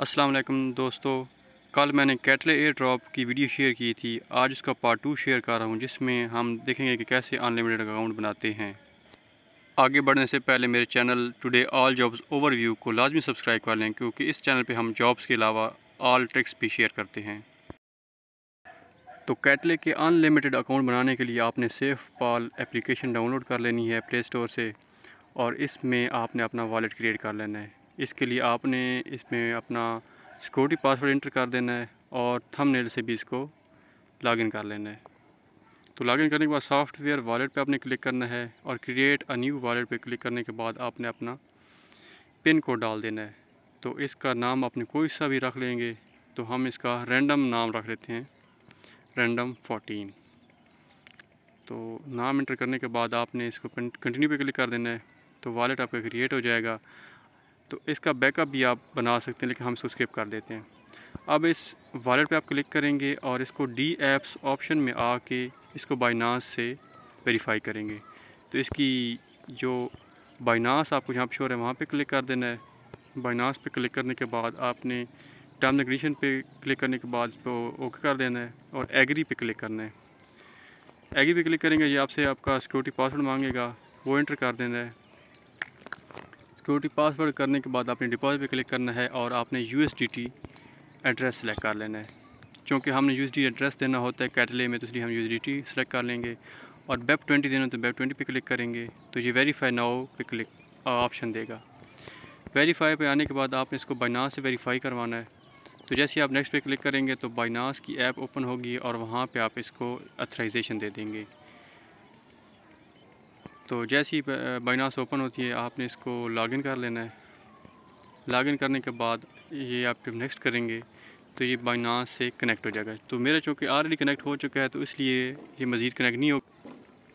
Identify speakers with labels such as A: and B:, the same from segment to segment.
A: अस्सलाम वालेकुम दोस्तों कल मैंने कैटले एयर ड्रॉप की वीडियो शेयर की थी आज उसका पार्ट टू शेयर कर रहा हूँ जिसमें हम देखेंगे कि कैसे अनलिमिटेड अकाउंट बनाते हैं आगे बढ़ने से पहले मेरे channel Today All Jobs Overview को लाजमी सब्सक्राइब कर लें क्योंकि इस चैनल पर हम जॉब्स के अलावा ऑल ट्रिक्स भी शेयर करते हैं तो कैटले के अनलिमिटेड अकाउंट बनाने के लिए आपने सेफ पाल एप्लीकेशन डाउनलोड कर लेनी है प्ले स्टोर से और इसमें आपने अपना वॉलेट क्रिएट कर लेना है इसके लिए आपने इसमें अपना सिक्योरिटी पासवर्ड इंटर कर देना है और थंबनेल से भी इसको लॉगिन कर लेना है तो लॉगिन करने के बाद सॉफ्टवेयर वॉलेट पे आपने क्लिक करना है और क्रिएट अ न्यू वॉलेट पे क्लिक करने के बाद आपने अपना पिन कोड डाल देना है तो इसका नाम आपने कोई सा भी रख लेंगे तो हम इसका रैंडम नाम रख लेते हैं रैंडम फोटीन तो नाम इंटर करने के बाद आपने इसको कंटिन्यू पे क्लिक कर देना है तो वॉलेट आपका क्रिएट हो जाएगा तो इसका बैकअप भी आप बना सकते हैं लेकिन हम इसको स्किप कर देते हैं अब इस वॉलेट पे आप क्लिक करेंगे और इसको डी एप्स ऑप्शन में आके इसको बाइनास से वेरीफाई करेंगे तो इसकी जो बाइनास आपको जहाँ पर शोर है वहाँ पर क्लिक कर देना है बाइनास पर क्लिक करने के बाद आपने टर्म एग्रीशन पे क्लिक करने के बाद इसको ओके कर देना है और एग्री पे क्लिक करना है एग्री पे क्लिक करेंगे ये आपसे आपका सिक्योरिटी पासवर्ड मांगेगा वो एंटर कर देना है सिक्योरिटी पासवर्ड करने के बाद आपने डिपॉजिट पे क्लिक करना है और आपने यू एड्रेस सेलेक्ट कर लेना है क्योंकि हमने यू एड्रेस देना होता है कैटले में तो इसलिए हम यू सेलेक्ट कर लेंगे और बेब ट्वेंटी देना तो बेब ट्वेंटी पे क्लिक करेंगे तो ये वेरीफाई नाओ पे क्लिक ऑप्शन देगा वेरीफाई पे आने के बाद आपने इसको बाइनास से वेरीफाई करवाना है तो जैसे आप नेक्स्ट पे क्लिक करेंगे तो बाइनास की ऐप ओपन होगी और वहाँ पे आप इसको अथराइजेशन दे देंगे तो जैसे ही बाइनास ओपन होती है आपने इसको लॉगिन कर लेना है लॉगिन करने के बाद ये आप जब नेक्स्ट करेंगे तो ये बाइनास से कनेक्ट हो जाएगा तो मेरा चूँकि ऑलरेडी कनेक्ट हो चुका है तो इसलिए ये मज़ीद कनेक्ट नहीं हो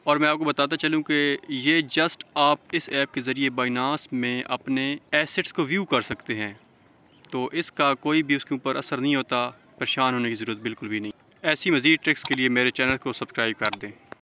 A: और मैं आपको बताता चलूँ कि ये जस्ट आप इस ऐप के ज़रिए बाइनास में अपने एसेट्स को व्यू कर सकते हैं तो इसका कोई भी उसके ऊपर असर नहीं होता परेशान होने की ज़रूरत बिल्कुल भी नहीं ऐसी मज़ीद ट्रिक्स के लिए मेरे चैनल को सब्सक्राइब कर दें